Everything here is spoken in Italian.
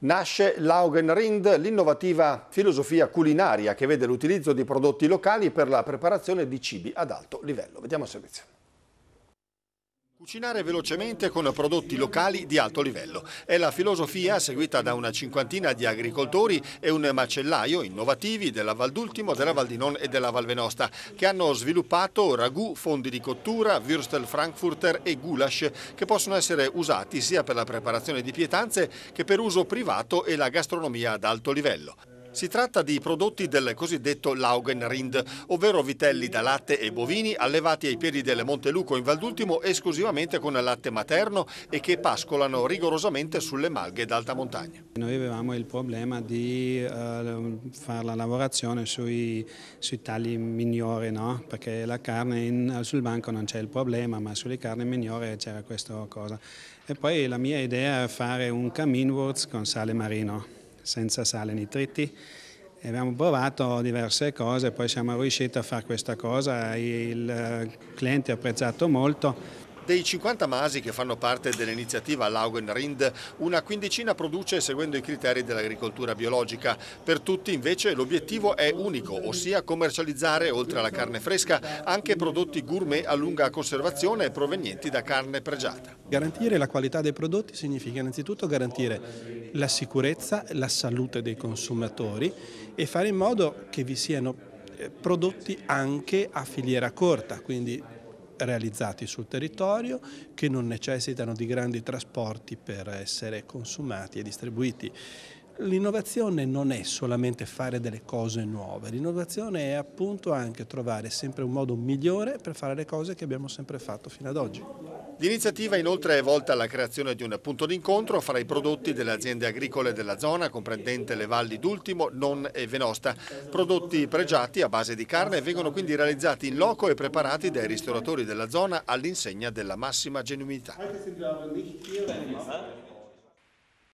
Nasce Laugenrind, l'innovativa filosofia culinaria che vede l'utilizzo di prodotti locali per la preparazione di cibi ad alto livello. Vediamo il servizio. Cucinare velocemente con prodotti locali di alto livello. È la filosofia seguita da una cinquantina di agricoltori e un macellaio innovativi della Val d'Ultimo, della Valdinon e della Val Venosta che hanno sviluppato ragù, fondi di cottura, würstel frankfurter e goulash che possono essere usati sia per la preparazione di pietanze che per uso privato e la gastronomia ad alto livello. Si tratta di prodotti del cosiddetto Laugenrind, ovvero vitelli da latte e bovini allevati ai piedi del Monte Luco in Valdultimo esclusivamente con latte materno e che pascolano rigorosamente sulle malghe d'alta montagna. Noi avevamo il problema di uh, fare la lavorazione sui, sui tagli migliori, no? perché la carne in, sul banco non c'è il problema, ma sulle carni migliori c'era questa cosa. E poi la mia idea è fare un caminworth con sale marino senza sale nitriti. E abbiamo provato diverse cose, poi siamo riusciti a fare questa cosa, il eh, cliente ha apprezzato molto dei 50 masi che fanno parte dell'iniziativa Laugenrind, una quindicina produce seguendo i criteri dell'agricoltura biologica. Per tutti invece l'obiettivo è unico, ossia commercializzare oltre alla carne fresca anche prodotti gourmet a lunga conservazione provenienti da carne pregiata. Garantire la qualità dei prodotti significa innanzitutto garantire la sicurezza, la salute dei consumatori e fare in modo che vi siano eh, prodotti anche a filiera corta, quindi realizzati sul territorio che non necessitano di grandi trasporti per essere consumati e distribuiti. L'innovazione non è solamente fare delle cose nuove, l'innovazione è appunto anche trovare sempre un modo migliore per fare le cose che abbiamo sempre fatto fino ad oggi. L'iniziativa inoltre è volta alla creazione di un punto d'incontro fra i prodotti delle aziende agricole della zona, comprendente le valli d'Ultimo, Non e Venosta. Prodotti pregiati a base di carne vengono quindi realizzati in loco e preparati dai ristoratori della zona all'insegna della massima genuinità.